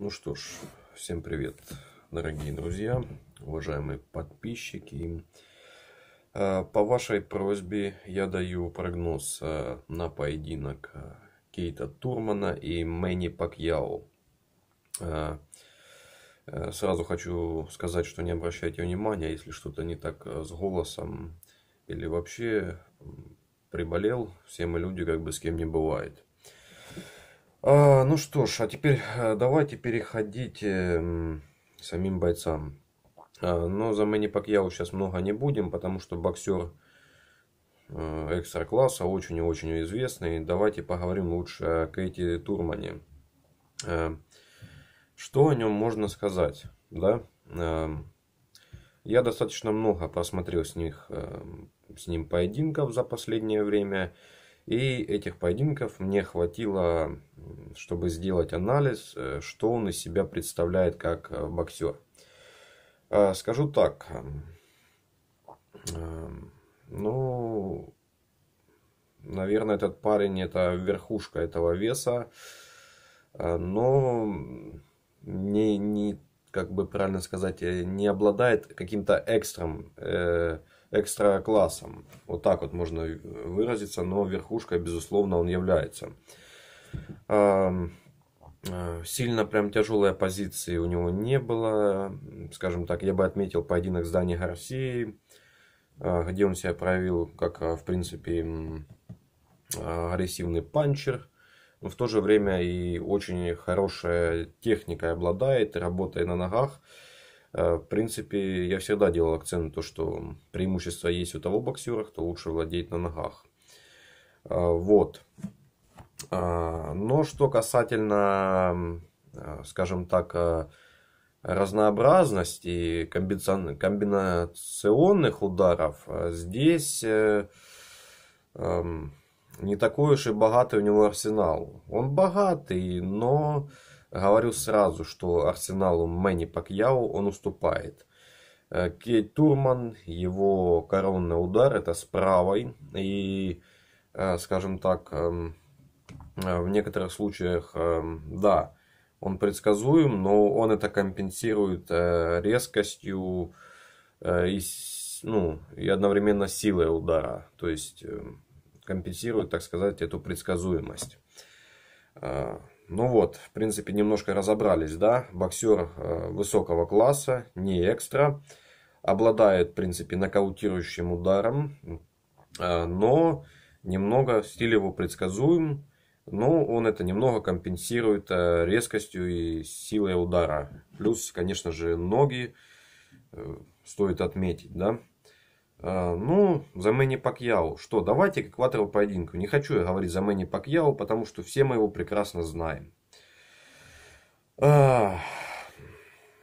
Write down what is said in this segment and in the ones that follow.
Ну что ж, всем привет, дорогие друзья, уважаемые подписчики. А, по вашей просьбе я даю прогноз а, на поединок а, Кейта Турмана и Мэнни Пакьяо. Сразу хочу сказать, что не обращайте внимания, если что-то не так с голосом или вообще приболел, все мы люди, как бы с кем не бывает. А, ну что ж, а теперь э, давайте переходить к эм, самим бойцам. А, но за Мэнни Пакьяу сейчас много не будем, потому что боксер э, экстра-класса, очень и очень известный. Давайте поговорим лучше о Кейти Турмане. Э, что о нем можно сказать? Да? Я достаточно много просмотрел с, них, с ним поединков за последнее время. И этих поединков мне хватило, чтобы сделать анализ, э, что он из себя представляет как э, боксер. А, скажу так, эм, ну, наверное, этот парень это верхушка этого веса, э, но не, не как бы правильно сказать, не обладает каким-то экстром. Э, экстра классом. Вот так вот можно выразиться, но верхушка безусловно, он является. Э, сильно прям тяжелой позиции у него не было. Скажем так, я бы отметил поединок с Дани Гарсией, э, где он себя проявил как, э, в принципе, агрессивный панчер. Но в то же время и очень хорошая техника обладает, работая на ногах. Э, в принципе, я всегда делал акцент на то, что преимущество есть у того боксера, кто лучше владеет на ногах. Э, вот. Э, но что касательно, скажем так, разнообразности комбинационных ударов, здесь эм, не такой уж и богатый у него арсенал. Он богатый, но Говорю сразу, что арсеналу Мэнни Пакьяо он уступает. Э, Кейт Турман, его коронный удар это с правой. И, э, скажем так, эм, э, в некоторых случаях, эм, да, он предсказуем, но он это компенсирует резкостью и, ну, и одновременно силой удара. То есть эм, компенсирует, так сказать, эту предсказуемость. Ну вот, в принципе, немножко разобрались, да. Боксер э, высокого класса, не экстра. Обладает, в принципе, нокаутирующим ударом. Э, но немного стиль его предсказуем. Но он это немного компенсирует э, резкостью и силой удара. Плюс, конечно же, ноги стоит отметить, да. А, ну, за Мэнни Пакьяо. Что, давайте к экватору поединку. Не хочу я говорить за Мэнни Пакьяо, потому что все мы его прекрасно знаем. А,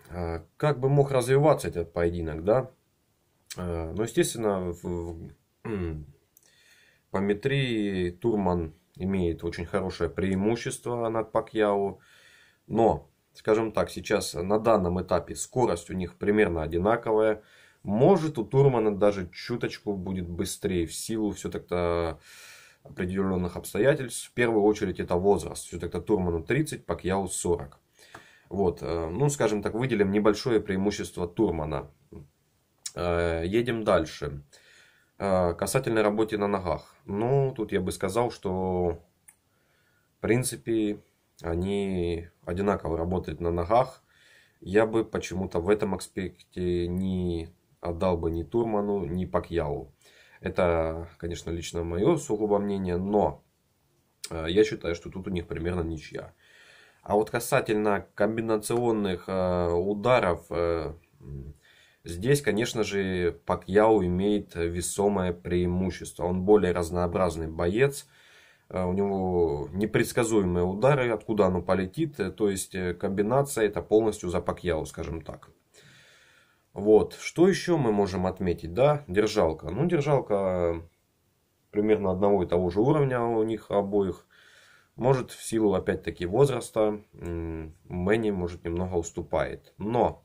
а, как бы мог развиваться этот поединок, да? А, ну, естественно, в, в, по метрии Турман имеет очень хорошее преимущество над Пакьяо. Но, скажем так, сейчас на данном этапе скорость у них примерно одинаковая. Может, у Турмана даже чуточку будет быстрее в силу все так-то определенных обстоятельств. В первую очередь это возраст. Все так-то Турману 30, Пакьяу 40. Вот, э, ну, скажем так, выделим небольшое преимущество Турмана. Э, едем дальше. Э, касательно работы на ногах. Ну, тут я бы сказал, что, в принципе, они одинаково работают на ногах. Я бы почему-то в этом аспекте не отдал бы ни Турману, ни Пакьялу. Это, конечно, лично мое сугубо мнение, но э, я считаю, что тут у них примерно ничья. А вот касательно комбинационных э, ударов, э, здесь, конечно же, Пакьяу имеет весомое преимущество. Он более разнообразный боец, у него непредсказуемые удары, откуда оно полетит. То есть комбинация это полностью за Пакьяу, скажем так. Вот, что еще мы можем отметить, да, держалка. Ну, держалка э, примерно одного и того же уровня у них обоих. Может, в силу, опять-таки, возраста, Мэнни, может, немного уступает. Но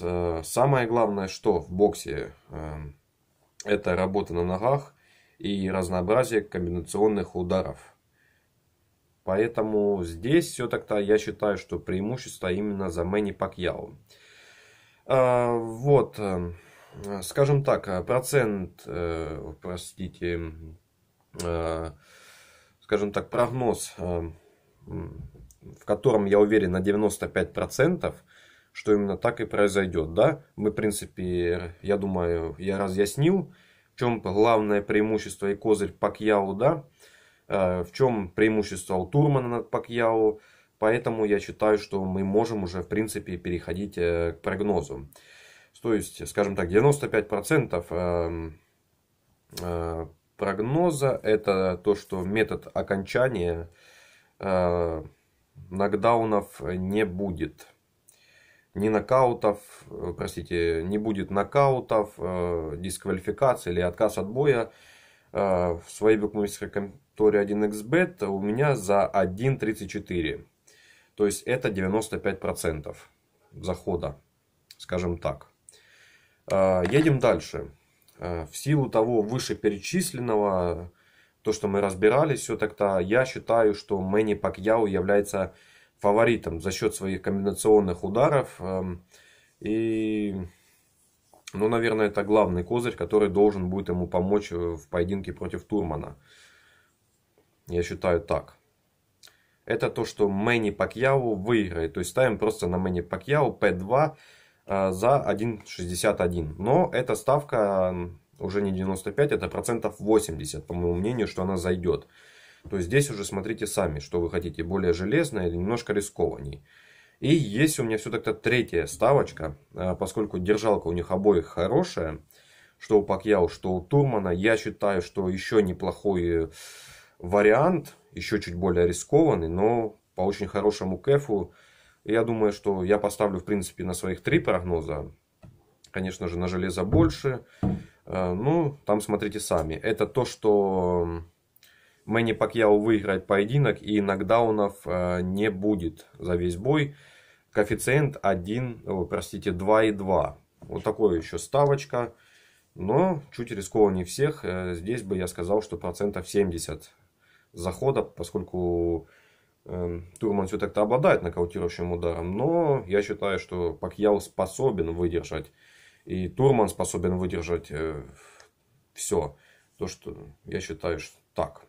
э, самое главное, что в боксе, э, это работа на ногах и разнообразие комбинационных ударов. Поэтому здесь все так-то я считаю, что преимущество именно за Мэнни Пакьяо. А, вот, эм, э, скажем так, э, процент, э, простите, скажем так, прогноз, эм, в котором я уверен на 95%, что именно так и произойдет, да? Мы, в принципе, я думаю, я разъяснил, в чем главное преимущество и козырь Пакьяу, да? В чем преимущество у Турмана над Пакьяу, Поэтому я считаю, что мы можем уже, в принципе, переходить э, к прогнозу. То есть, скажем так, 95% эм, э, прогноза – это то, что метод окончания э, нокдаунов не будет. Ни нокаутов, простите, не будет нокаутов, дисквалификации или отказ от боя. В своей букмекерской конторе 1xbet у меня за 1.34. То есть это 95% захода, скажем так. А, едем дальше. А, в силу того вышеперечисленного, то, что мы разбирались, все так-то, я считаю, что Мэнни Пакьяо является фаворитом за счет своих комбинационных ударов. Эм, и, ну, наверное, это главный козырь, который должен будет ему помочь э, в поединке против Турмана. Я считаю так это то, что Мэнни Пакьяу выиграет. То есть ставим просто на Мэнни Пакьяу P2 а, за 1.61. Но эта ставка уже не 95, это процентов 80, по моему мнению, что она зайдет. То есть здесь уже смотрите сами, что вы хотите, более железное или немножко рискованней. И есть у меня все-таки третья ставочка, а, поскольку держалка у них обоих хорошая, что у Пакьяу, что у Турмана. Я считаю, что еще неплохой э, вариант еще чуть более рискованный, но по очень хорошему кэфу. Я думаю, что я поставлю, в принципе, на своих три прогноза. Конечно же, на железо больше. Э, ну, там смотрите сами. Это то, что Мэнни Пакьяо выиграет поединок и нокдаунов э, не будет за весь бой. Коэффициент 1, о, простите, 2,2. Вот такое еще ставочка. Но чуть рискованнее всех. Э, здесь бы я сказал, что процентов 70 захода, поскольку э, эм, Турман все-таки обладает нокаутирующим ударом, но я считаю, что Пакьяо способен выдержать, и Турман способен выдержать э, все. То, что я считаю, что так.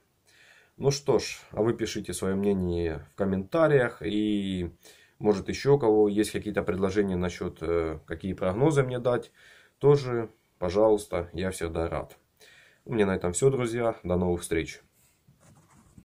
Ну что ж, а вы пишите свое мнение в комментариях. И может еще у кого есть какие-то предложения насчет, э, какие прогнозы мне дать, тоже, пожалуйста, я всегда рад. У меня на этом все, друзья. До новых встреч.